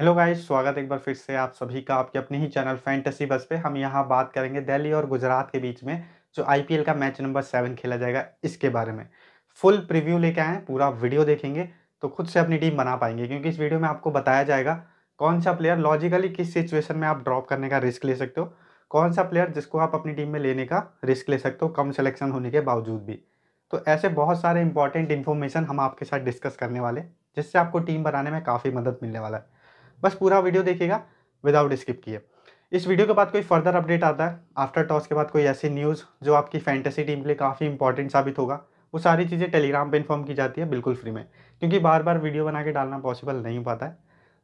hello guys स्वागत एक बार फिर से आप सभी का आपके अपने ही चैनल फैंटेसी बस पे हम यहाँ बात करेंगे दिल्ली और गुजरात के बीच में जो आईपीएल का मैच नंबर सेवन खेला जाएगा इसके बारे में फुल प्रीव्यू लेके आए पूरा वीडियो देखेंगे तो खुद से अपनी टीम बना पाएंगे क्योंकि इस वीडियो में आपको बताया जाएगा कौन सा प्लेयर लॉजिकली किस सिचुएशन में आप ड्रॉप करने का रिस्क ले सकते हो कौन सा प्लेयर जिसको आप अपनी टीम में लेने का रिस्क ले सकते हो कम सिलेक्शन होने के बावजूद भी तो ऐसे बहुत सारे इंपॉर्टेंट इन्फॉर्मेशन हम आपके साथ डिस्कस करने वाले जिससे आपको टीम बनाने में काफ़ी मदद मिलने वाला है बस पूरा वीडियो देखिएगा विदाउट स्किप किए इस वीडियो के बाद कोई फर्दर अपडेट आता है आफ्टर टॉस के बाद कोई ऐसी न्यूज़ जो आपकी फैंटेसी टीम के लिए काफ़ी इंपॉर्टेंट साबित होगा वो सारी चीज़ें टेलीग्राम पे इन्फॉर्म की जाती है बिल्कुल फ्री में क्योंकि बार बार वीडियो बना के डालना पॉसिबल नहीं हो पाता है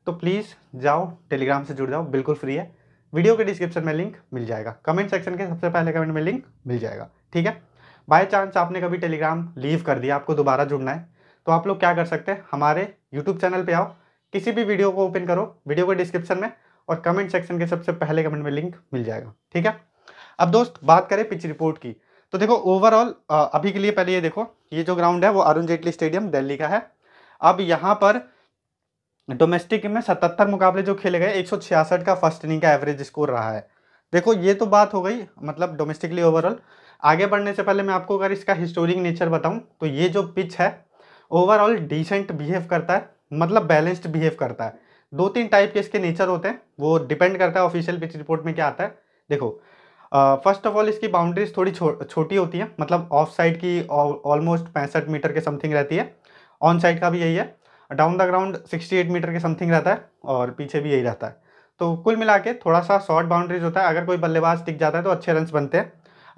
तो प्लीज़ जाओ टेलीग्राम से जुड़ जाओ बिल्कुल फ्री है वीडियो के डिस्क्रिप्शन में लिंक मिल जाएगा कमेंट सेक्शन के सबसे पहले कमेंट में लिंक मिल जाएगा ठीक है बाय चांस आपने कभी टेलीग्राम लीव कर दिया आपको दोबारा जुड़ना है तो आप लोग क्या कर सकते हैं हमारे यूट्यूब चैनल पर आओ किसी भी वीडियो को ओपन करो वीडियो के डिस्क्रिप्शन में और कमेंट सेक्शन के सबसे पहले कमेंट में लिंक मिल जाएगा ठीक है अब दोस्त बात करें पिच रिपोर्ट की तो देखो ओवरऑल अभी के लिए पहले ये देखो ये जो ग्राउंड है वो अरुण जेटली स्टेडियम दिल्ली का है अब यहाँ पर डोमेस्टिक में सतहत्तर मुकाबले जो खेले गए एक का फर्स्ट इनिंग का एवरेज स्कोर रहा है देखो ये तो बात हो गई मतलब डोमेस्टिकली ओवरऑल आगे बढ़ने से पहले मैं आपको अगर इसका हिस्टोरिक नेचर बताऊं तो ये जो पिच है ओवरऑल डिसेंट बिहेव करता है मतलब बैलेंस्ड बिहेव करता है दो तीन टाइप के इसके नेचर होते हैं वो डिपेंड करता है ऑफिशियल पिच रिपोर्ट में क्या आता है देखो फर्स्ट ऑफ ऑल इसकी बाउंड्रीज थोड़ी छो, छोटी होती है मतलब ऑफ साइड की ऑलमोस्ट पैंसठ मीटर के समथिंग रहती है ऑन साइड का भी यही है डाउन द ग्राउंड 68 मीटर के समथिंग रहता है और पीछे भी यही रहता है तो कुल मिला के थोड़ा सा शॉर्ट बाउंड्रीज होता है अगर कोई बल्लेबाज टिक जाता है तो अच्छे रन बनते हैं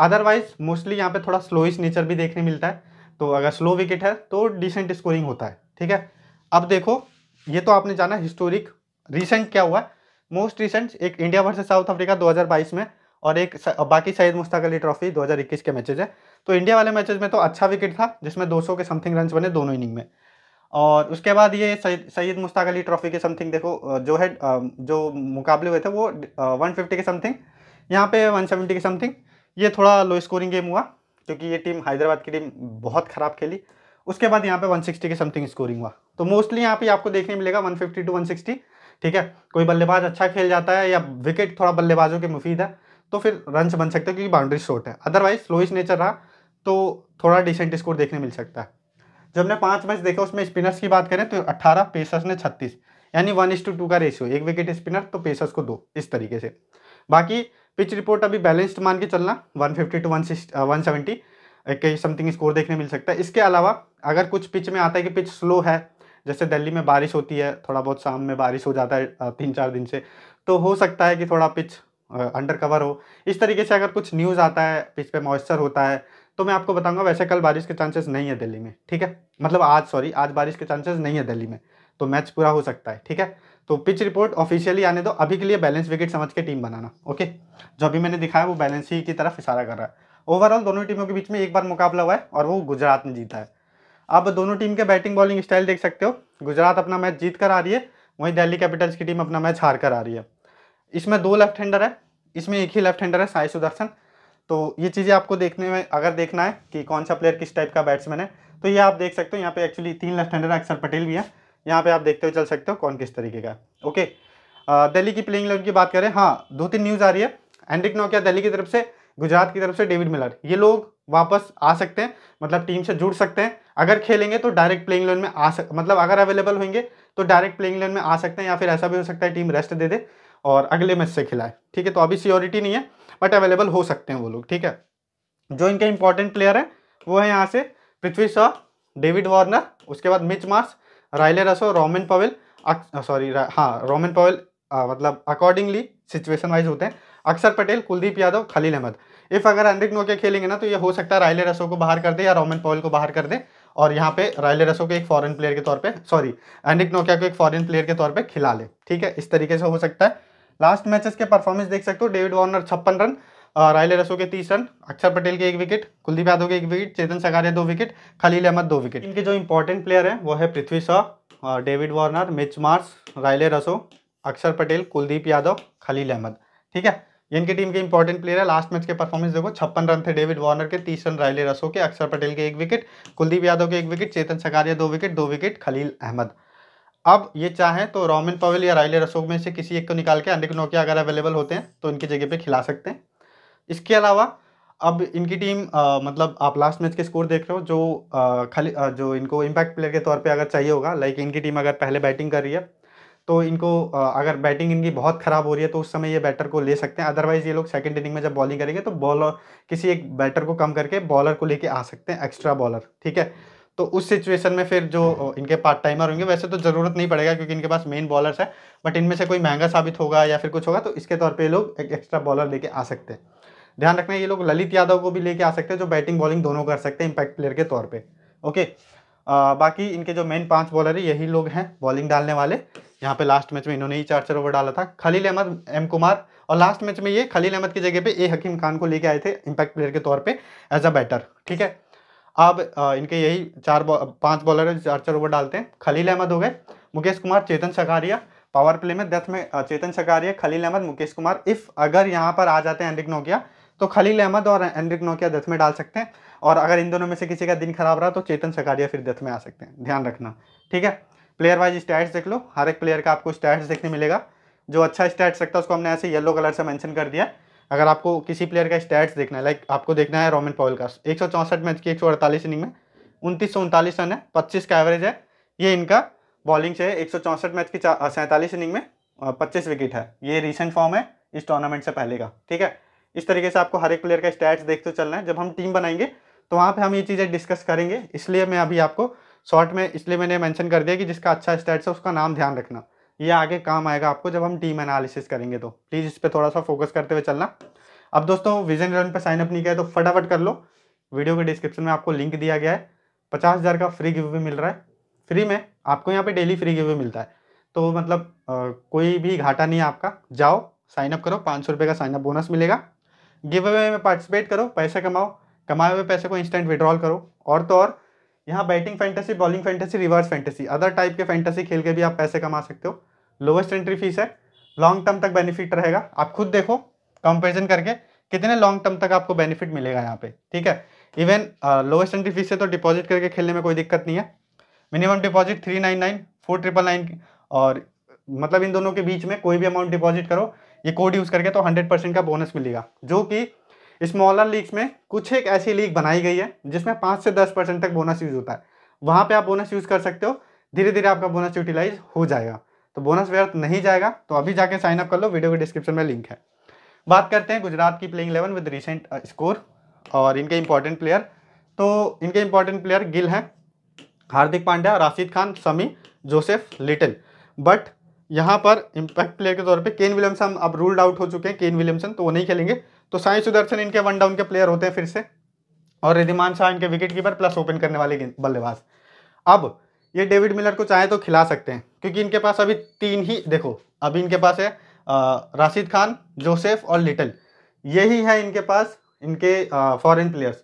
अदरवाइज मोस्टली यहाँ पे थोड़ा स्लोइश नेचर भी देखने मिलता है तो अगर स्लो विकेट है तो डिसेंट स्कोरिंग होता है ठीक है अब देखो ये तो आपने जाना हिस्टोरिक रिसेंट क्या हुआ मोस्ट रिसेंट एक इंडिया वर्सेस साउथ अफ्रीका 2022 में और एक बाकी सैयद मुश्ताक अली ट्रॉफी 2021 के मैचेज है तो इंडिया वाले मैचेज में तो अच्छा विकेट था जिसमें 200 के समथिंग रन बने दोनों इनिंग में और उसके बाद ये सैयद मुश्ताक अली ट्रॉफी के समथिंग देखो जो है जो मुकाबले हुए थे वो वन के समथिंग यहाँ पे वन के समथिंग ये थोड़ा लो स्कोरिंग गेम हुआ क्योंकि ये टीम हैदराबाद की टीम बहुत ख़राब खेली उसके बाद यहाँ पे 160 के समथिंग स्कोरिंग हुआ तो मोस्टली यहाँ पे आपको देखने मिलेगा 150 टू 160 ठीक है कोई बल्लेबाज अच्छा खेल जाता है या विकेट थोड़ा बल्लेबाजों के मुफीद है तो फिर रन बन सकते हैं क्योंकि बाउंड्री शॉर्ट है अदरवाइज स्लोइस नेचर रहा तो थोड़ा डिसेंट स्कोर देखने मिल सकता है जब हमने पाँच मैच देखा उसमें स्पिनर्स की बात करें तो अट्ठारह पेसर्स ने छत्तीस यानी वन इस टू टू का रेशियो एक विकेट स्पिनर तो पेसर्स को दो इस तरीके से बाकी पिच रिपोर्ट अभी बैलेंस्ड मान के चलना 150 two one six one seventy कहीं समथिंग स्कोर देखने मिल सकता है इसके अलावा अगर कुछ पिच में आता है कि पिच स्लो है जैसे दिल्ली में बारिश होती है थोड़ा बहुत शाम में बारिश हो जाता है तीन चार दिन से तो हो सकता है कि थोड़ा पिच अंडर कवर हो इस तरीके से अगर कुछ न्यूज़ आता है पिच पे मॉइस्चर होता है तो मैं आपको बताऊंगा वैसे कल बारिश के चांसेस नहीं है दिल्ली में ठीक है मतलब आज सॉरी आज बारिश के चांसेस नहीं है दिल्ली में तो मैच पूरा हो सकता है ठीक है तो पिच रिपोर्ट ऑफिशियली आने दो अभी के लिए बैलेंस विकेट समझ के टीम बनाना ओके जो अभी मैंने दिखाया वो बैलेंस ही की तरफ इशारा कर रहा है ओवरऑल दोनों टीमों के बीच में एक बार मुकाबला हुआ है और वो गुजरात ने जीता है अब दोनों टीम के बैटिंग बॉलिंग स्टाइल देख सकते हो गुजरात अपना मैच जीत कर आ रही है वहीं दिल्ली कैपिटल्स की टीम अपना मैच हार कर आ रही है इसमें दो लेफ्ट हैंडर है इसमें एक ही लेफ्ट हैंडर है साई सुदर्शन तो ये चीज़ें आपको देखने में अगर देखना है कि कौन सा प्लेयर किस टाइप का बैट्समैन है तो ये आप देख सकते हो यहाँ पे एक्चुअली तीन लेफ्ट हैंडर अक्षर पटेल भी हैं यहाँ पे आप देखते हुए चल सकते हो कौन किस तरीके का ओके दिल्ली की प्लेइंग इलेवन की बात करें हाँ दो तीन न्यूज़ आ रही है एंड्रिक नोकिया दिल्ली की तरफ से गुजरात की तरफ से डेविड मिलर ये लोग वापस आ सकते हैं मतलब टीम से जुड़ सकते हैं अगर खेलेंगे तो डायरेक्ट प्लेइंग लेन में आ सक मतलब अगर अवेलेबल होंगे तो डायरेक्ट प्लेइंग लेन में आ सकते हैं या फिर ऐसा भी हो सकता है टीम रेस्ट दे दे और अगले मैच से खिलाए ठीक है तो अभी सियोरिटी नहीं है बट अवेलेबल हो सकते हैं वो लोग ठीक है जो इनके इंपॉर्टेंट प्लेयर हैं वो है यहाँ से पृथ्वी शॉ डेविड वार्नर उसके बाद Mitch Marsh Rilee Rossouw Rovman Powell sorry हाँ रोमन पवेल मतलब अकॉर्डिंगली सिचुएशन वाइज होते हैं अक्षर पटेल कुलदीप यादव खलील अहमद इफ़ अगर अनरिक नोकिया खेलेंगे ना तो ये हो सकता है रायले रसो को बाहर कर दे या रोमन पॉल को बाहर कर दे और यहाँ पे रायले रसो को एक फॉरेन प्लेयर के तौर पे सॉरी एंडिक नोकिया को एक फॉरेन प्लेयर के तौर पे खिला ले ठीक है इस तरीके से हो सकता है लास्ट मैचेस के परफॉर्मेंस देख सकते हो डेविड वार्नर छप्पन रन रायले रसो के तीस रन अक्षर पटेल के एक विकेट कुलदीप यादव के एक विकेट चेतन सगारिया दो विकेट खलील अहमद दो विकेट इनके जो इंपॉर्टेंट प्लेयर हैं वो है Prithvi Shaw David Warner Mitch Marsh Rilee Rossouw अक्षर पटेल कुलदीप यादव खलील अहमद ठीक है इनकी टीम के इंपॉर्टेंट प्लेयर है लास्ट मैच के परफॉर्मेंस देखो छप्पन रन थे डेविड वार्नर के तीस रन रायले रसो के अक्षर पटेल के एक विकेट कुलदीप यादव के एक विकेट चेतन सकारिया दो विकेट दो विकेट खलील अहमद अब ये चाहें तो रोमिन पवेल या रायले रसोक में से किसी एक को निकाल के अनिक नोकिया अगर अवेलेबल होते हैं तो इनकी जगह पे खिला सकते हैं इसके अलावा अब इनकी टीम आ, मतलब आप लास्ट मैच के स्कोर देख रहे हो जो आ, खाली आ, जो इनको इम्पैक्ट प्लेयर के तौर पे अगर चाहिए होगा लाइक इनकी टीम अगर पहले बैटिंग कर रही है तो इनको अगर बैटिंग इनकी बहुत ख़राब हो रही है तो उस समय ये बैटर को ले सकते हैं अदरवाइज़ ये लोग सेकेंड इनिंग में जब बॉलिंग करेंगे तो बॉलर किसी एक बैटर को कम करके बॉलर को लेके आ सकते हैं एक्स्ट्रा बॉलर ठीक है तो उस सिचुएशन में फिर जो इनके पार्ट टाइमर होंगे वैसे तो ज़रूरत नहीं पड़ेगा क्योंकि इनके पास मेन बॉलर्स है बट इनमें से कोई महंगा साबित होगा या फिर कुछ होगा तो इसके तौर ये लोग एक एक्स्ट्रा बॉलर लेके आ सकते हैं ध्यान रखना ये लोग ललित यादव को भी लेके आ सकते हैं जो बैटिंग बॉलिंग दोनों कर सकते हैं इम्पैक्ट प्लेयर के तौर पर ओके आ, बाकी इनके जो मेन पांच बॉलर है यही लोग हैं बॉलिंग डालने वाले यहाँ पे लास्ट मैच में इन्होंने ही चार चार ओवर डाला था खलील अहमद एम कुमार और लास्ट मैच में ये खलील अहमद की जगह पे ए हकीम खान को लेके आए थे इंपैक्ट प्लेयर के तौर पे एज अ बैटर ठीक है अब इनके यही चार पांच बॉलर है चार चार ओवर डालते हैं खलील अहमद हो गए मुकेश कुमार चेतन सकारिया पावर प्ले में डेथ में चेतन सकारिया खलील अहमद मुकेश कुमार इफ़ अगर यहाँ पर आ जाते हैं एंड्रिक नोकिया तो खलील अहमद और एंड्रिक नोकिया डेथ में डाल सकते हैं और अगर इन दोनों में से किसी का दिन खराब रहा तो चेतन सकारिया फिर डेथ में आ सकते हैं ध्यान रखना ठीक है प्लेयर वाइज स्टैट्स देख लो हर एक प्लेयर का आपको स्टैट्स देखने मिलेगा जो अच्छा स्टैट्स रखता है उसको हमने ऐसे येलो कलर से मैंशन कर दिया अगर आपको किसी प्लेयर का स्टैट्स देखना है लाइक आपको देखना है रोमिन पॉल का एक मैच की एक इनिंग में उनतीस सौ उनतालीस रन है पच्चीस का एवरेज है ये इनका बॉलिंग से एक मैच की सैंतालीस इनिंग में पच्चीस विकेट है ये रिसेंट फॉर्म है इस टूर्नामेंट से पहले का ठीक है इस तरीके से आपको हर एक प्लेयर का स्टैट्स देखते चलना है जब हम टीम बनाएंगे तो वहाँ पे हम ये चीज़ें डिस्कस करेंगे इसलिए मैं अभी आपको शॉर्ट में इसलिए मैंने मेंशन कर दिया कि जिसका अच्छा स्टैट्स है उसका नाम ध्यान रखना ये आगे काम आएगा आपको जब हम टीम एनालिसिस करेंगे तो प्लीज़ इस पर थोड़ा सा फोकस करते हुए चलना अब दोस्तों विजन रन पर साइनअप नहीं किया तो फटाफट कर लो वीडियो के डिस्क्रिप्शन में आपको लिंक दिया गया है पचास हज़ार का फ्री गिव मिल रहा है फ्री में आपको यहाँ पर डेली फ्री गिव मिलता है तो मतलब कोई भी घाटा नहीं है आपका जाओ साइनअप करो पाँच सौ रुपये का साइनअप बोनस मिलेगा गिव अवे में पार्टिसिपेट करो पैसा कमाओ कमाए हुए पैसे को इंस्टेंट विड्रॉल करो और तो और यहाँ batting fantasy bowling fantasy reverse fantasy other type के फैंटेसी खेल के भी आप पैसे कमा सकते हो लोवेस्ट एंट्री फीस है लॉन्ग टर्म तक बेनिफिट रहेगा आप खुद देखो कंपेरिजन करके कितने लॉन्ग टर्म तक आपको बेनिफिट मिलेगा यहाँ पे ठीक है इवन लोवेस्ट एंट्री फीस से तो डिपॉजिट करके खेलने में कोई दिक्कत नहीं है minimum deposit three nine nine four triple nine और मतलब इन दोनों के बीच में कोई भी अमाउंट डिपॉजिट करो ये कोड यूज़ करके तो हंड्रेड परसेंट का बोनस मिलेगा जो कि स्मॉलर लीग्स में कुछ एक ऐसी लीग बनाई गई है जिसमें पाँच से दस परसेंट तक बोनस यूज़ होता है वहाँ पे आप बोनस यूज़ कर सकते हो धीरे धीरे आपका बोनस यूटिलाइज हो जाएगा तो बोनस व्यर्थ नहीं जाएगा तो अभी जाके साइन अप कर लो वीडियो के डिस्क्रिप्शन में लिंक है बात करते हैं गुजरात की playing eleven with recent score और इनके इंपॉर्टेंट प्लेयर तो इनके इंपॉर्टेंट प्लेयर गिल हैं हार्दिक पांड्या राशिद खान समी जोसेफ लिटिल बट यहाँ पर इम्पैक्ट प्लेयर के तौर पे केन विलियमसन अब रूल्ड आउट हो चुके हैं केन विलियमसन तो वो नहीं खेलेंगे तो साई सुदर्शन इनके वन डाउन के प्लेयर होते हैं फिर से और रिधिमान शाह इनके विकेट कीपर प्लस ओपन करने वाले बल्लेबाज अब ये डेविड मिलर को चाहे तो खिला सकते हैं क्योंकि इनके पास अभी तीन ही देखो अभी इनके पास है राशिद खान जोसेफ और लिटल यही है इनके पास इनके foreign players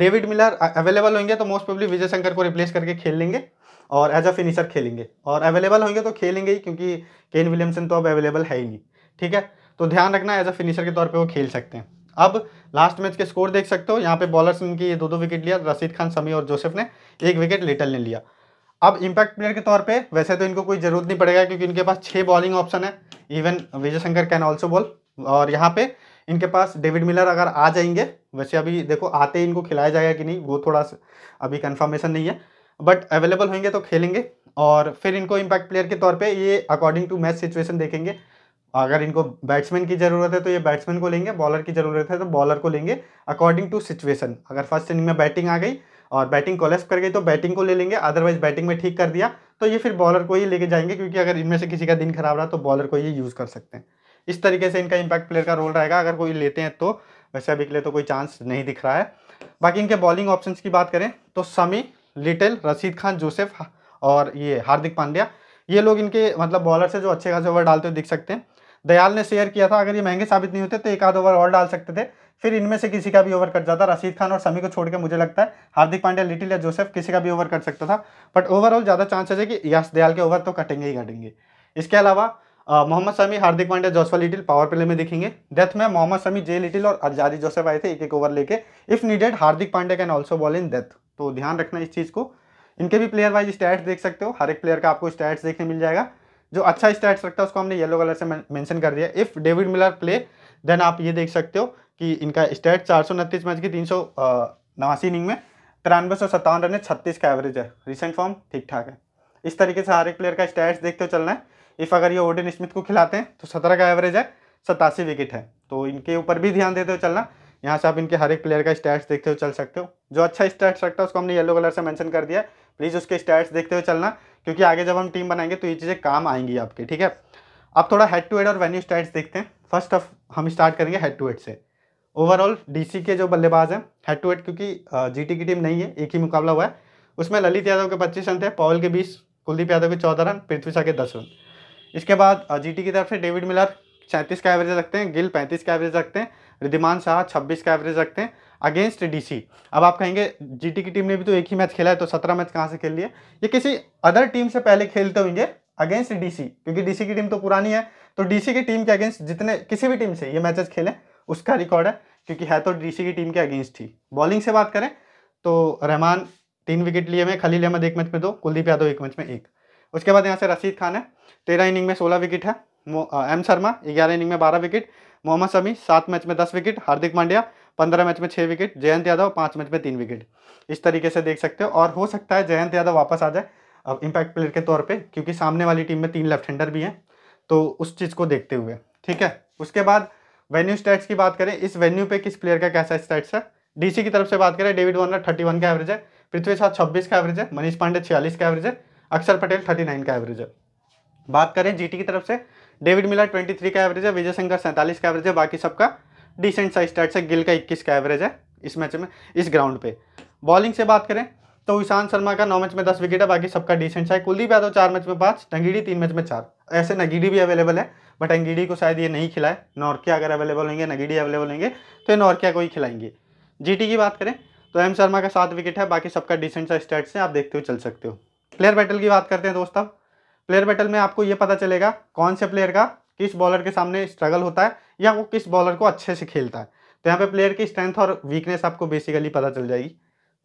David Miller available होंगे तो मोस्ट प्रॉब्ली विजय शंकर को रिप्लेस करके खेल लेंगे और एज अ फिनिशर खेलेंगे और अवेलेबल होंगे तो खेलेंगे ही क्योंकि केन विलियमसन तो अब अवेलेबल है ही नहीं ठीक है तो ध्यान रखना एज अ फिनिशर के तौर पर वो खेल सकते हैं अब लास्ट मैच के स्कोर देख सकते हो यहाँ पे बॉलर्स ने ये दो दो विकेट लिया रशीद खान समी और जोसेफ ने एक विकेट लिटल ने लिया अब इम्पैक्ट प्लेयर के तौर पे वैसे तो इनको कोई ज़रूरत नहीं पड़ेगा क्योंकि इनके पास छः बॉलिंग ऑप्शन है even Vijay Shankar can also bowl और यहाँ पे इनके पास डेविड मिलर अगर आ जाएंगे वैसे अभी देखो आते ही इनको खिलाया जाएगा कि नहीं वो थोड़ा अभी कन्फर्मेशन नहीं है बट अवेलेबल होंगे तो खेलेंगे और फिर इनको इम्पैक्ट प्लेयर के तौर पर ये अकॉर्डिंग टू मैच सिचुएशन देखेंगे अगर इनको बैट्समैन की ज़रूरत है तो ये बैट्समैन को लेंगे बॉलर की ज़रूरत है तो बॉलर को लेंगे अकॉर्डिंग टू सिचुएशन अगर फर्स्ट इनिंग में बैटिंग आ गई और बैटिंग कोलेप्स कर गई तो बैटिंग को ले लेंगे अदरवाइज बैटिंग में ठीक कर दिया तो ये फिर बॉलर को ही लेके जाएंगे क्योंकि अगर इनमें से किसी का दिन खराब रहा तो बॉलर को ये यूज़ कर सकते हैं इस तरीके से इनका इम्पैक्ट प्लेयर का रोल रहेगा अगर कोई लेते हैं तो वैसे अभी के लिए तो कोई चांस नहीं दिख रहा है बाकी इनके बॉलिंग ऑप्शन की बात करें तो समी लिटिल रशीद खान जोसेफ और ये हार्दिक पांड्या ये लोग इनके मतलब बॉलर से जो अच्छे खासे ओवर डालते हुए दिख सकते हैं दयाल ने शेयर किया था अगर ये महंगे साबित नहीं होते तो एक आध ओवर और डाल सकते थे फिर इनमें से किसी का भी ओवर कट जाता रशीद खान और समी को छोड़ के मुझे लगता है हार्दिक पांड्या लिटिल या जोसेफ किसी का भी ओवर कट सकता था बट ओवरऑल ज़्यादा चांसेस है कि यश दयाल के ओवर तो कटेंगे ही कटेंगे इसके अलावा Mohammed Shami Hardik Pandya Joshua Little power play में दिखेंगे डेथ में मोहम्मद समी जे लिटिल और अजारी जोसेफ आए थे एक एक ओवर लेके if needed Hardik Pandya can also bowl in death तो ध्यान रखना इस चीज़ को इनके भी प्लेयर वाइज स्टैट्स देख सकते हो हर एक प्लेयर का आपको स्टैट्स देखने मिल जाएगा जो अच्छा स्टैट्स रखता है उसको हमने येलो कलर से मेंशन कर दिया if David Miller play then आप ये देख सकते हो कि इनका स्टैट चार सौ उनतीस मैच की तीन सौ नवासी इनिंग में तिरानवे सौ सत्तावन रन है छत्तीस का एवरेज है रिसेंट फॉर्म ठीक ठाक है इस तरीके से हर एक प्लेयर का स्टैट्स देखते हो चलना है इफ़ अगर ये ओडन स्मिथ को खिलाते हैं तो सत्रह का एवरेज है सतासी विकेट है तो इनके ऊपर भी ध्यान देते हो चलना यहाँ से आप इनके हर एक प्लेयर का स्टैट्स देखते हुए चल सकते हो जो अच्छा स्टैट्स रखता है उसको हमने येलो कलर से मैंशन कर दिया प्लीज़ उसके स्टैट्स देखते हुए चलना क्योंकि आगे जब हम टीम बनाएंगे तो ये चीज़ें काम आएंगी आपके ठीक है अब थोड़ा हेड टू हेड और वेन्यू स्टैट्स देखते हैं फर्स्ट ऑफ हम स्टार्ट करेंगे हेड टू हेड से ओवरऑल डीसी के जो बल्लेबाज हैं हेड टू हेड क्योंकि जीटी की टीम नहीं है एक ही मुकाबला हुआ है उसमें ललित यादव के पच्चीस रन थे पॉल के बीस कुलदीप यादव के चौदह रन पृथ्वी शाह के दस रन इसके बाद जीटी की तरफ से डेविड मिलर सैंतीस का एवरेज रखते हैं गिल पैंतीस का एवरेज रखते हैं रिधिमान शाह छब्बीस का एवरेज रखते हैं अगेंस्ट डीसी अब आप कहेंगे जीटी की टीम ने भी तो एक ही मैच खेला है तो सत्रह मैच कहाँ से खेल लिए ये किसी अदर टीम से पहले खेलते तो होंगे अगेंस्ट डीसी क्योंकि डीसी की टीम तो पुरानी है तो डीसी की टीम के अगेंस्ट जितने किसी भी टीम से ये मैचेस खेले उसका रिकॉर्ड है क्योंकि है तो डीसी की टीम के अगेंस्ट ही बॉलिंग से बात करें तो रहमान तीन विकेट लिए में खलील अहमद एक मैच में दो कुलदीप यादव एक मैच में एक उसके बाद यहाँ से रशीद खान है तेरह इनिंग में सोलह विकेट है एम शर्मा ग्यारह इनिंग में बारह विकेट मोहम्मद शमी सात मैच में दस विकेट हार्दिक पांड्या पंद्रह मैच में छः विकेट जयंत यादव पाँच मैच में तीन विकेट इस तरीके से देख सकते हो और हो सकता है जयंत यादव वापस आ जाए अब इम्पैक्ट प्लेयर के तौर पे क्योंकि सामने वाली टीम में तीन लेफ्ट हैंडर भी हैं तो उस चीज़ को देखते हुए ठीक है उसके बाद वेन्यू स्टैट्स की बात करें इस वेन्यू पे किस प्लेयर का कैसा स्टैट्स है डीसी की तरफ से बात करें डेविड वार्नर 31 का एवरेज है पृथ्वी शाह 26 का एवरेज है मनीष पांडे 46 का एवरेज है अक्षर पटेल 39 का एवरेज है बात करें जीटी की तरफ से डेविड मिलर 23 का एवरेज है विजय शंकर सैंतालीस का एवरेज है बाकी सबका डिसेंट सा स्टार्ट है गिल का इक्कीस का एवरेज है इस मैच में इस ग्राउंड पे बॉलिंग से बात करें तो ईशांत शर्मा का नौ मैच में दस विकेट है बाकी सबका डिसेंट है कुलदीप यादव चार मैच में पाँच नंगीडी तीन मैच में चार ऐसे नगीडी भी अवेलेबल है बट अंगीडी को शायद ये नहीं खिलाए नॉर्किया अगर अवेलेबल होंगे नगीडी अवेलेबल होंगे तो ये नॉर्किया को ही खिलाएंगे जी की बात करें तो एम शर्मा का सात विकेट है बाकी सबका डिसेंट सा स्टार्ट है आप देखते हो चल सकते हो प्लेयर बैटल की बात करते हैं दोस्तों प्लेयर बैटल में आपको ये पता चलेगा कौन से प्लेयर का किस बॉलर के सामने स्ट्रगल होता है या वो किस बॉलर को अच्छे से खेलता है तो यहाँ पे प्लेयर की स्ट्रेंथ और वीकनेस आपको बेसिकली पता चल जाएगी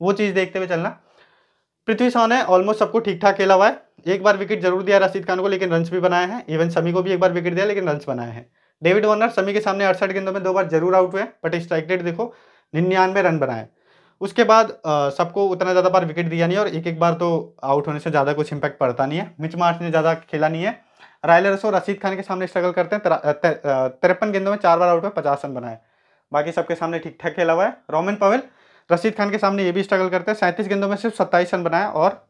वो चीज़ देखते हुए चलना पृथ्वी शाह ने ऑलमोस्ट सबको ठीक ठाक खेला हुआ है एक बार विकेट जरूर दिया रशीद खान को लेकिन रन भी बनाए हैं इवन समी को भी एक बार विकेट दिया लेकिन रन्स बनाए हैं डेविड वॉर्नर समी के सामने अड़सठ गेंदों में दो बार जरूर आउट हुए बट स्ट्राइक रेट देखो निन्यानवे रन बनाए उसके बाद सबको उतना ज़्यादा बार विकेट दिया नहीं और एक एक बार तो आउट होने से ज़्यादा कुछ इम्पैक्ट पड़ता नहीं है मिच मार्च ने ज़्यादा खेला नहीं है रायलर्स और रशीद खान के सामने स्ट्रगल करते हैं तिरपन गेंदों में चार बार आउट हुए पचास रन बनाए बाकी सबके सामने ठीक ठाक खेला हुआ है रोमन पवेल रशीद खान के सामने ये भी स्ट्रगल करते हैं सैंतीस गेंदों में सिर्फ सत्ताईस रन बनाए और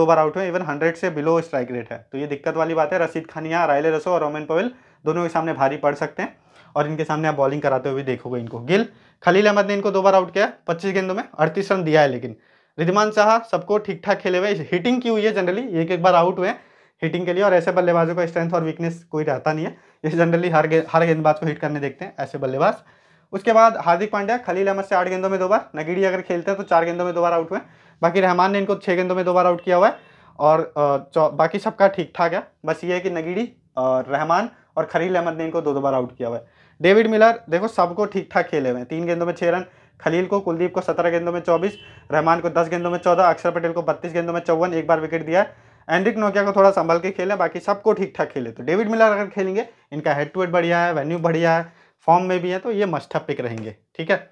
दो बार आउट हुए इवन हंड्रेड से बिलो स्ट्राइक रेट है तो ये दिक्कत वाली बात है रशीद खानिया रायले रसो और रोमन पवेल दोनों के सामने भारी पड़ सकते हैं और इनके सामने आप बॉलिंग कराते हुए देखोगे इनको गिल खलील अहमद ने इनको दो बार आउट किया पच्चीस गेंदों में अड़तीस रन दिया है लेकिन रिजमान शाह सबको ठीक ठाक खेले हुए हिटिंग की हुई है जनरली एक एक बार आउट हुए हिटिंग के लिए और ऐसे बल्लेबाजों का स्ट्रेंथ और वीकनेस कोई रहता नहीं है ये जनरली हर गे, हर गेंदबाज को हिट करने देखते हैं ऐसे बल्लेबाज उसके बाद हार्दिक पांड्या खलील अहमद से आठ गेंदों में दो बार नगीड़ी अगर खेलते हैं तो चार गेंदों में दो बार आउट हुए बाकी रहमान ने इनको छः गेंदों में दो बार आउट किया हुआ है और बाकी सबका ठीक ठाक है बस ये है कि नगीड़ी और रहमान और खलील अहमद ने इनको दो दो बार आउट किया हुआ है डेविड मिलर देखो सबको ठीक ठाक खेले हुए हैं तीन गेंदों में छः रन खलील को कुलदीप को सत्रह गेंदों में चौबीस रहमान को दस गेंदों में चौदह अक्षर पटेल को बत्तीस गेंदों में चौवन एक बार विकेट दिया है एंड्रिक नोकिया को थोड़ा संभल के खेले बाकी सबको ठीक ठाक खेले तो डेविड मिलर अगर खेलेंगे इनका हेड टू हेड बढ़िया है वेन्यू बढ़िया है फॉर्म में भी है तो ये मस्टअप पिक रहेंगे ठीक है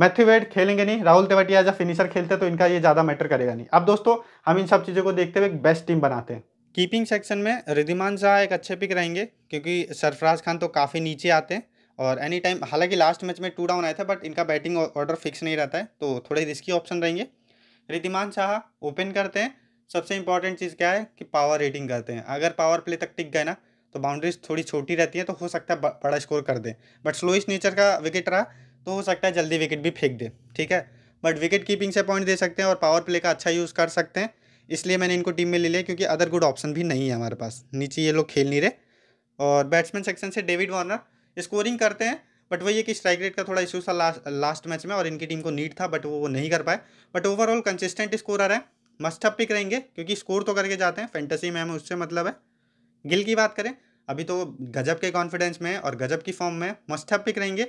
मैथ्यू वेड खेलेंगे नहीं राहुल तेवटिया जब फिनिशर खेलते तो इनका ये ज़्यादा मैटर करेगा नहीं अब दोस्तों हम इन सब चीज़ों को देखते हुए एक बेस्ट टीम बनाते हैं कीपिंग सेक्शन में रिधिमान शाह एक अच्छे पिक रहेंगे क्योंकि सरफराज खान तो काफ़ी नीचे आते हैं और एनी टाइम हालांकि लास्ट मैच में टू डाउन आया था बट इनका बैटिंग ऑर्डर फिक्स नहीं रहता है तो थोड़े रिस्की ऑप्शन रहेंगे रितिमान शाह ओपन करते हैं सबसे इंपॉर्टेंट चीज़ क्या है कि पावर रेटिंग करते हैं अगर पावर प्ले तक टिक गए ना तो बाउंड्रीज थोड़ी छोटी रहती है तो हो सकता है बड़ा स्कोर कर दें बट स्लोइस्ट नेचर का विकेट रहा तो हो सकता है जल्दी विकेट भी फेंक दें ठीक है बट विकेट कीपिंग से पॉइंट दे सकते हैं और पावर प्ले का अच्छा यूज़ कर सकते हैं इसलिए मैंने इनको टीम में ले लिया क्योंकि अदर गुड ऑप्शन भी नहीं है हमारे पास नीचे ये लोग खेल नहीं रहे और बैट्समैन सेक्शन से डेविड वार्नर स्कोरिंग करते हैं बट वही है कि स्ट्राइक रेट का थोड़ा इशू था लास्ट लास्ट मैच में और इनकी टीम को नीड था बट वो वो नहीं कर पाए बट ओवरऑल कंसिस्टेंट रहा है मस्ट अप पिक रहेंगे क्योंकि स्कोर तो करके जाते हैं फैंटेसी में हमें उससे मतलब है गिल की बात करें अभी तो गजब के कॉन्फिडेंस में और गजब की फॉर्म में मस्ट अप पिक रहेंगे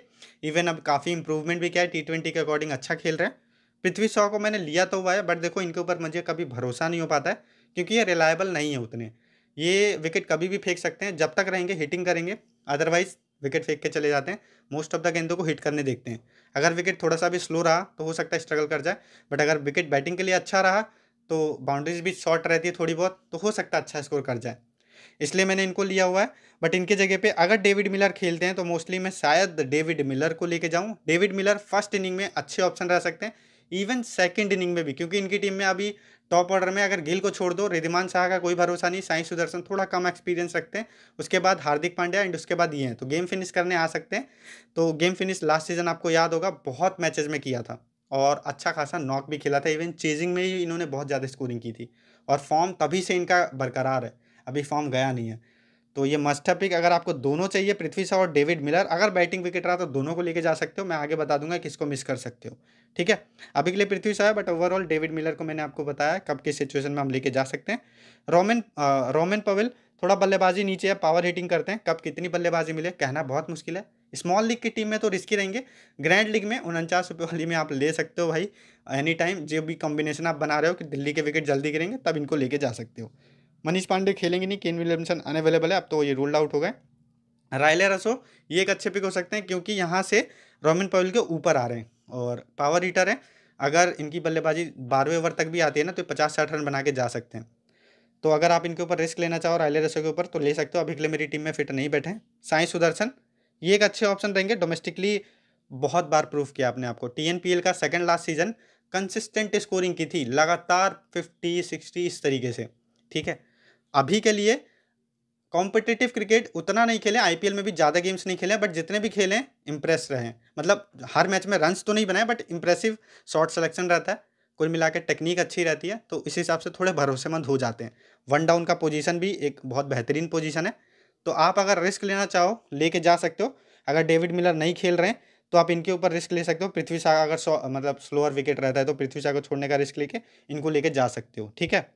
इवन अब काफ़ी इंप्रूवमेंट भी किया है टी ट्वेंटी के अकॉर्डिंग अच्छा खेल रहे हैं पृथ्वी शॉ को मैंने लिया तो हुआ है बट देखो इनके ऊपर मुझे कभी भरोसा नहीं हो पाता है क्योंकि ये रिलायबल नहीं है उतने ये विकेट कभी भी फेंक सकते हैं जब तक रहेंगे हिटिंग करेंगे अदरवाइज विकेट फेंक के चले जाते हैं मोस्ट ऑफ द गेंदों को हिट करने देखते हैं अगर विकेट थोड़ा सा भी स्लो रहा तो हो सकता है स्ट्रगल कर जाए बट अगर विकेट बैटिंग के लिए अच्छा रहा तो बाउंड्रीज भी शॉर्ट रहती है थोड़ी बहुत तो हो सकता है अच्छा स्कोर कर जाए इसलिए मैंने इनको लिया हुआ है बट इनके जगह पे अगर डेविड मिलर खेलते हैं तो मोस्टली मैं शायद डेविड मिलर को लेके जाऊं डेविड मिलर फर्स्ट इनिंग में अच्छे ऑप्शन रह सकते हैं इवन सेकेंड इनिंग में भी क्योंकि इनकी टीम में अभी टॉप ऑर्डर में अगर गिल को छोड़ दो रिधिमान शाह का कोई भरोसा नहीं साई सुदर्शन थोड़ा कम एक्सपीरियंस रखते हैं उसके बाद हार्दिक पांड्या एंड उसके बाद ये हैं तो गेम फिनिश करने आ सकते हैं तो गेम फिनिश लास्ट सीजन आपको याद होगा बहुत मैचेज में किया था और अच्छा खासा नॉक भी खेला था इवन चेजिंग में ही इन्होंने बहुत ज़्यादा स्कोरिंग की थी और फॉर्म तभी से इनका बरकरार है अभी फॉर्म गया नहीं है तो ये मस्ट है पिक अगर आपको दोनों चाहिए पृथ्वी शाह और डेविड मिलर अगर बैटिंग विकेट रहा तो दोनों को लेके जा सकते हो मैं आगे बता दूंगा किसको मिस कर सकते हो ठीक है अभी के लिए पृथ्वी शाह है बट ओवरऑल डेविड मिलर को मैंने आपको बताया कब किस सिचुएशन में हम लेके जा सकते हैं रोमन रोमन पवेल थोड़ा बल्लेबाजी नीचे है पावर हिटिंग करते हैं कब कितनी बल्लेबाजी मिले कहना बहुत मुश्किल है स्मॉल लीग की टीम में तो रिस्की रहेंगे ग्रैंड लीग में उनचास रुपये वाली में आप ले सकते हो भाई एनी टाइम जो भी कॉम्बिनेशन आप बना रहे हो कि दिल्ली के विकेट जल्दी गिरेंगे तब इनको लेके जा सकते हो मनीष पांडे खेलेंगे नहीं केन विलियमसन अनवेलेबल है अब तो ये रूल्ड आउट हो गए रायले रसो ये एक अच्छे पिक हो सकते हैं क्योंकि यहाँ से रोमिन पवेल के ऊपर आ रहे हैं और पावर हीटर है अगर इनकी बल्लेबाजी बारहवें ओवर तक भी आती है ना तो पचास साठ रन बना के जा सकते हैं तो अगर आप इनके ऊपर रिस्क लेना चाहो रायले रसो के ऊपर तो ले सकते हो अभी के लिए मेरी टीम में फिट नहीं बैठे साई सुदर्शन ये एक अच्छे ऑप्शन रहेंगे डोमेस्टिकली बहुत बार प्रूफ किया आपने आपको टी का second last season consistent scoring की थी लगातार फिफ्टी सिक्सटी इस तरीके से ठीक है अभी के लिए कॉम्पिटिटिव क्रिकेट उतना नहीं खेले आईपीएल में भी ज़्यादा गेम्स नहीं खेले बट जितने भी खेलें इम्प्रेस रहे मतलब हर मैच में रन्स तो नहीं बनाए बट इम्प्रेसिव शॉर्ट सेलेक्शन रहता है कुल मिला के टेक्निक अच्छी रहती है तो इस हिसाब से थोड़े भरोसेमंद हो जाते हैं वन डाउन का पोजीशन भी एक बहुत बेहतरीन पोजीशन है तो आप अगर रिस्क लेना चाहो लेके जा सकते हो अगर डेविड मिलर नहीं खेल रहे हैं तो आप इनके ऊपर रिस्क ले सकते हो पृथ्वी शाह अगर मतलब स्लोअर विकेट रहता है तो पृथ्वी शाह को छोड़ने का रिस्क लेके इनको लेके जा सकते हो ठीक है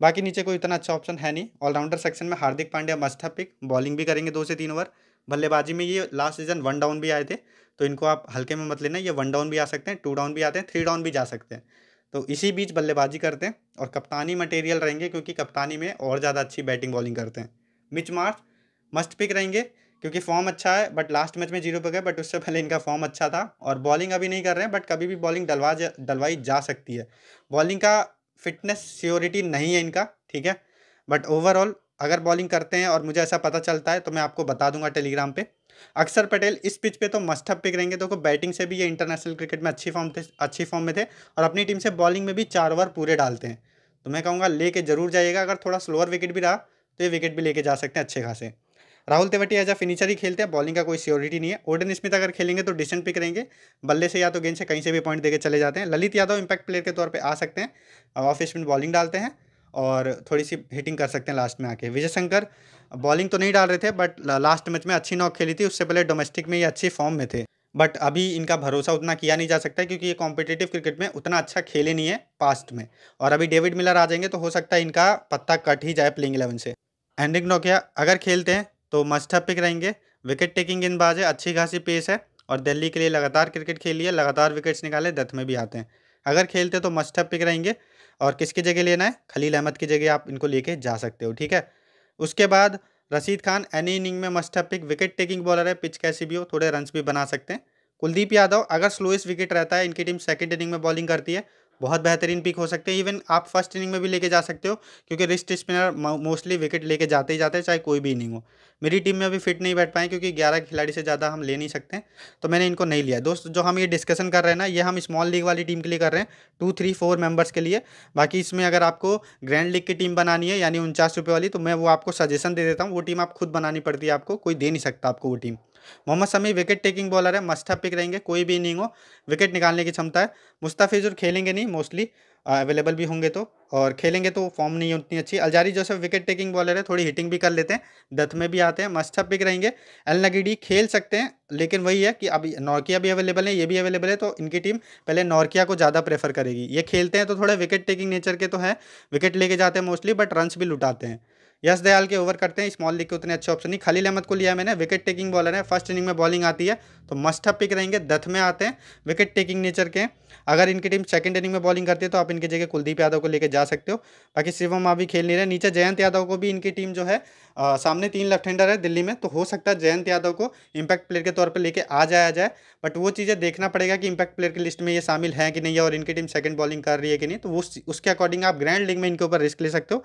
बाकी नीचे कोई इतना अच्छा ऑप्शन है नहीं ऑलराउंडर सेक्शन में हार्दिक पांड्या मस्ट है पिक बॉलिंग भी करेंगे दो से तीन ओवर बल्लेबाजी में ये लास्ट सीजन वन डाउन भी आए थे तो इनको आप हल्के में मत लेना ये वन डाउन भी आ सकते हैं टू डाउन भी आते हैं थ्री डाउन भी जा सकते हैं तो इसी बीच बल्लेबाजी करते हैं और कप्तानी मटेरियल रहेंगे क्योंकि कप्तानी में और ज़्यादा अच्छी बैटिंग बॉलिंग करते हैं मिच मार्च मस्ट पिक रहेंगे क्योंकि फॉर्म अच्छा है बट लास्ट मैच में जीरो पे गए बट उससे पहले इनका फॉर्म अच्छा था और बॉलिंग अभी नहीं कर रहे हैं बट कभी भी बॉलिंग डलवा डलवाई जा सकती है बॉलिंग का फिटनेस स्योरिटी नहीं है इनका ठीक है बट ओवरऑल अगर बॉलिंग करते हैं और मुझे ऐसा पता चलता है तो मैं आपको बता दूंगा टेलीग्राम पे अक्षर पटेल इस पिच पे तो मस्ट पिक रहेंगे देखो तो बैटिंग से भी ये इंटरनेशनल क्रिकेट में अच्छी फॉर्म थे अच्छी फॉर्म में थे और अपनी टीम से बॉलिंग में भी चार ओवर पूरे डालते हैं तो मैं कहूँगा लेके जरूर जाइएगा अगर थोड़ा स्लोअर विकेट भी रहा तो ये विकेट भी लेके जा सकते हैं अच्छे खासे Rahul Tewatia as a finisher ही खेलते हैं बॉलिंग का कोई सियोरिटी नहीं है ओडन स्मिथ अगर खेलेंगे तो डिसेंट पिक रहेंगे बल्ले से या तो गेंद से कहीं से भी पॉइंट देकर चले जाते हैं ललित यादव इम्पैक्ट प्लेयर के तौर पर आ सकते हैं ऑफ स्पिन बॉलिंग डालते हैं और थोड़ी सी हिटिंग कर सकते हैं लास्ट में आके विजय शंकर बॉलिंग तो नहीं डाल रहे थे बट लास्ट मैच में अच्छी नॉक खेली थी उससे पहले डोमेस्टिक में ये अच्छी फॉर्म में थे बट अभी इनका भरोसा उतना किया नहीं जा सकता क्योंकि ये कॉम्पिटेटिव क्रिकेट में उतना अच्छा खेले नहीं है पास्ट में और अभी डेविड मिलर आ जाएंगे तो हो सकता है इनका पत्ता कट ही जाए प्लेइंग इलेवन से एंडिंग नोकिया अगर खेलते हैं तो मस्टअप पिक रहेंगे विकेट टेकिंग गेंदबाज है अच्छी खासी पेस है और दिल्ली के लिए लगातार क्रिकेट खेली है लगातार विकेट्स निकाले डेथ में भी आते हैं अगर खेलते तो मस्टअप पिक रहेंगे और किसकी जगह लेना है खलील अहमद की जगह आप इनको लेके जा सकते हो ठीक है उसके बाद रशीद खान एनी इनिंग में must up pick wicket taking bowler है पिच कैसी भी हो थोड़े रन भी बना सकते हैं कुलदीप यादव अगर स्लोएस्ट विकेट रहता है इनकी टीम सेकेंड इनिंग में बॉलिंग करती है बहुत बेहतरीन पिक हो सकते हैं इवन आप फर्स्ट इनिंग में भी लेके जा सकते हो क्योंकि रिस्ट स्पिनर मोस्टली विकेट लेके जाते ही जाते हैं चाहे कोई भी इनिंग हो मेरी टीम में अभी फिट नहीं बैठ पाए क्योंकि ग्यारह खिलाड़ी से ज़्यादा हम ले नहीं सकते तो मैंने इनको नहीं लिया दोस्त जो हम ये डिस्कशन कर रहे हैं ना ये हम स्मॉल लीग वाली टीम के लिए कर रहे हैं टू थ्री फोर मेम्बर्स के लिए बाकी इसमें अगर आपको ग्रैंड लीग की टीम बनानी है यानी उनचास वाली तो मैं वो आपको सजेशन दे देता हूँ वो टीम आप खुद बनानी पड़ती है आपको कोई दे नहीं सकता आपको वो team Mohammed Shami wicket taking bowler है मस्था पिक रहेंगे कोई भी इनिंग हो विकेट निकालने की क्षमता है मुस्ताफिजुर खेलेंगे नहीं मोस्टली अवेलेबल भी होंगे तो और खेलेंगे तो फॉर्म नहीं है उतनी अच्छी Alzarri Joseph wicket taking bowler है थोड़ी हिटिंग भी कर लेते हैं दत्थ में भी आते हैं मस्था पिक रहेंगे एल नगीडी खेल सकते हैं लेकिन वही है कि अभी नॉर्किया भी अवेलेबल है ये भी अवेलेबल है तो इनकी टीम पहले नॉर्किया को ज़्यादा प्रेफर करेगी ये खेलते हैं तो थोड़े विकेट टेकिंग नेचर के तो है विकेट लेके जाते हैं मोस्टली बट रन्स भी लुटाते हैं यश दयाल के ओवर करते हैं स्मॉल लीग के उतने अच्छे ऑप्शन नहीं खलील अहमद को लिया मैंने विकेट टेकिंग बॉलर है फर्स्ट इनिंग में बॉलिंग आती है तो मस्ट पिक रहेंगे दथ में आते हैं विकेट टेकिंग नेचर के अगर इनकी टीम सेकंड इनिंग में बॉलिंग करती है तो आप इनकी जगह कुलदीप यादव को लेकर जा सकते हो बाकी शिवम अभी खेल नहीं रहे नीचे जयंत यादव को भी इनकी टीम जो है आ, सामने तीन लेफ्ट हैंडर है दिल्ली में तो हो सकता है जयंत यादव को इम्पैक्ट प्लेयर के तौर पर लेके आ जाया जाए बट वो चीज़ें देखना पड़ेगा कि इम्पैक्ट प्लेयर की लिस्ट में ये शामिल है कि नहीं है और इनकी टीम सेकंड बॉलिंग कर रही है कि नहीं तो उसके अकॉर्डिंग आप ग्रैंड लीग में इनके ऊपर रिस्क ले सकते हो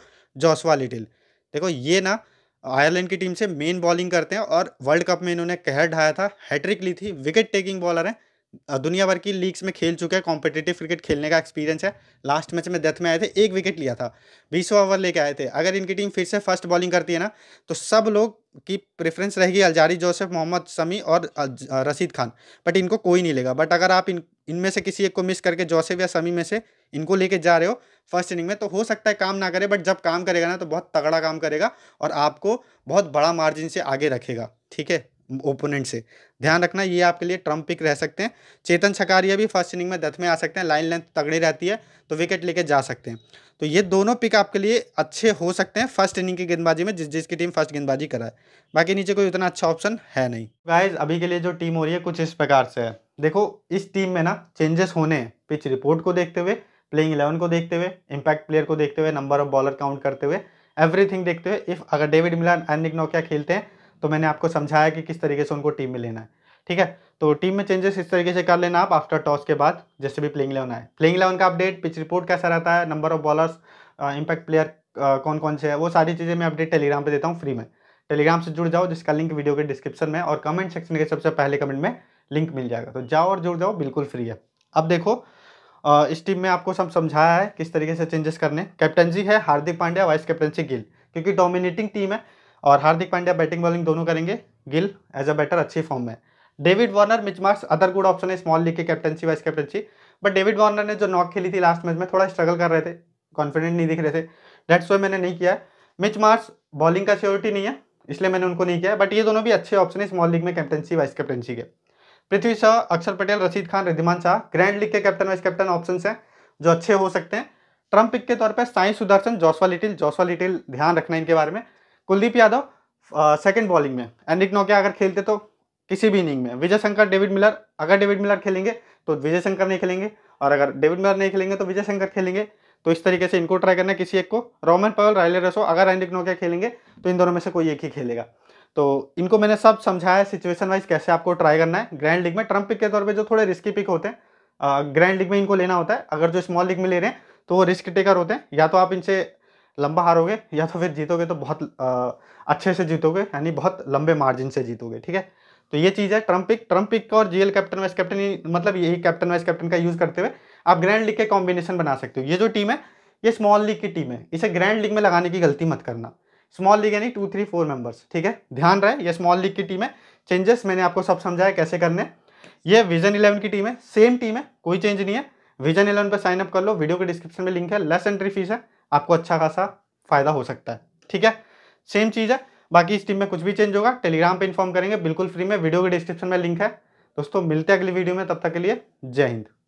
जॉसवा लिटिल देखो ये ना आयरलैंड की टीम से मेन बॉलिंग करते हैं और वर्ल्ड कप में इन्होंने कहर ढाया था हैट्रिक ली थी विकेट टेकिंग बॉलर हैं दुनिया भर की लीग्स में खेल चुके हैं कॉम्पिटेटिव क्रिकेट खेलने का एक्सपीरियंस है लास्ट मैच में डेथ में आए थे एक विकेट लिया था बीसों ओवर लेके आए थे अगर इनकी टीम फिर से फर्स्ट बॉलिंग करती है ना तो सब लोग की प्रेफरेंस रहेगी अलजारी जोसेफ मोहम्मद समी और रसीद खान बट इनको कोई नहीं लेगा बट अगर आप इन इनमें से किसी एक को मिस करके जोसेफ या समी में से इनको लेके जा रहे हो फर्स्ट इनिंग में तो हो सकता है काम ना करे बट जब काम करेगा ना तो बहुत तगड़ा काम करेगा और आपको बहुत बड़ा मार्जिन से आगे रखेगा ठीक है ओपोनेंट से ध्यान रखना ये आपके लिए ट्रम्प पिक रह सकते हैं चेतन छकारिया भी फर्स्ट इनिंग में दथ में आ सकते हैं लाइन लेंथ तगड़ी रहती है तो विकेट लेके जा सकते हैं तो ये दोनों पिक आपके लिए अच्छे हो सकते हैं फर्स्ट इनिंग की गेंदबाजी में जिस जिसकी टीम फर्स्ट गेंदबाजी कराए बाकी नीचे कोई उतना अच्छा ऑप्शन है नहीं गाइज अभी के लिए जो टीम हो रही है कुछ इस प्रकार से है देखो इस टीम में ना चेंजेस होने हैं पिच रिपोर्ट को देखते हुए प्लेइंग इलेवन को देखते हुए इम्पैक्ट प्लेयर को देखते हुए नंबर ऑफ बॉलर काउंट करते हुए एवरीथिंग देखते हुए इफ़ अगर डेविड मिलान एंड निक नोकिया खेलते हैं तो मैंने आपको समझाया कि किस तरीके से उनको टीम में लेना है ठीक है तो टीम में चेंजेस इस तरीके से कर लेना आप आफ्टर टॉस के बाद जैसे भी प्लेइंग इलेवन आए प्लेइंग इलेवन का अपडेट पिच रिपोर्ट कैसा रहता है number of bowlers impact player कौन कौन से है वो सारी चीज़ें मैं अपडेट टेलीग्राम पर देता हूँ फ्री में टेलीग्राम से जुड़ जाओ जिसका लिंक वीडियो के डिस्क्रिप्शन में और कमेंट सेक्शन के सबसे पहले कमेंट में लिंक मिल जाएगा तो जाओ और जुड़ जाओ बिल्कुल फ्री है अब देखो इस टीम में आपको सब समझाया है किस तरीके से चेंजेस करने कैप्टनसी है हार्दिक पांड्या वाइस कैप्टनसी गिल क्योंकि डोमिनेटिंग टीम है और हार्दिक पांड्या बैटिंग बॉलिंग दोनों करेंगे गिल एज अ बैटर अच्छी फॉर्म में David Warner Mitch Marsh other good option है स्मॉल लीग के captaincy vice captaincy but David Warner ने जो नॉक खेली थी लास्ट मैच में थोड़ा स्ट्रगल कर रहे थे कॉन्फिडेंट नहीं दिख रहे थे डेट्स वो मैंने नहीं किया मिच मार्स बॉलिंग का श्योरिटी नहीं है इसलिए मैंने उनको नहीं किया बट ये दोनों भी अच्छे ऑप्शन है स्मॉल लीग में कैप्टनसी वाइस कैप्टनसी के पृथ्वी शाह अक्षर पटेल रशीद खान रिधिमान शाह ग्रैंड लीग के कैप्टन वाइस कैप्टन ऑप्शन है जो अच्छे हो सकते हैं ट्रंप पिक के तौर पर Sai Sudharsan Joshua Little Joshua Little ध्यान रखना इनके बारे में कुलदीप यादव सेकेंड बॉलिंग में एंडिक नोकिया अगर खेलते तो किसी भी इनिंग में विजय शंकर डेविड मिलर अगर डेविड मिलर खेलेंगे तो विजय शंकर नहीं खेलेंगे और अगर डेविड मिलर नहीं खेलेंगे तो विजय शंकर खेलेंगे तो इस तरीके से इनको ट्राई करना किसी एक को रोमन पवल रायले रसो अगर एंडिक नोकिया खेलेंगे तो इन दोनों में से कोई एक ही खेलेगा तो इनको मैंने सब समझाया सिचुएशन वाइज कैसे आपको ट्राई करना है ग्रैंड लीग में ट्रम्प पिक के तौर पे जो थोड़े रिस्की पिक होते हैं ग्रैंड लीग में इनको लेना होता है अगर जो स्मॉल लीग में ले रहे हैं तो वो रिस्क टेकर होते हैं या तो आप इनसे लंबा हारोगे या तो फिर जीतोगे तो बहुत आ, अच्छे से जीतोगे यानी बहुत लंबे मार्जिन से जीतोगे ठीक है तो ये चीज़ है ट्रम्प पिक ट्रम्प पिक और जीएल कैप्टन वाइस कैप्टन मतलब यही कैप्टन वाइस कैप्टन का यूज़ करते हुए आप ग्रैंड लीग के कॉम्बिनेशन बना सकते हो ये जो टीम है ये स्मॉल लीग की टीम है इसे ग्रैंड लीग में लगाने की गलती मत करना स्मॉल लीग यानी टू थ्री फोर मेंबर्स ठीक है ध्यान रहे ये स्मॉल लीग की टीम है चेंजेस मैंने आपको सब समझाया कैसे करने ये विजन इलेवन की टीम है सेम टीम है कोई चेंज नहीं है विजन इलेवन पर साइनअप कर लो वीडियो के डिस्क्रिप्शन में लिंक है लेस एंट्री फीस है आपको अच्छा खासा फायदा हो सकता है ठीक है सेम चीज़ है बाकी इस टीम में कुछ भी चेंज होगा टेलीग्राम पे इन्फॉर्म करेंगे बिल्कुल फ्री में वीडियो के डिस्क्रिप्शन में लिंक है दोस्तों मिलते हैं अगली वीडियो में तब तक के लिए जय हिंद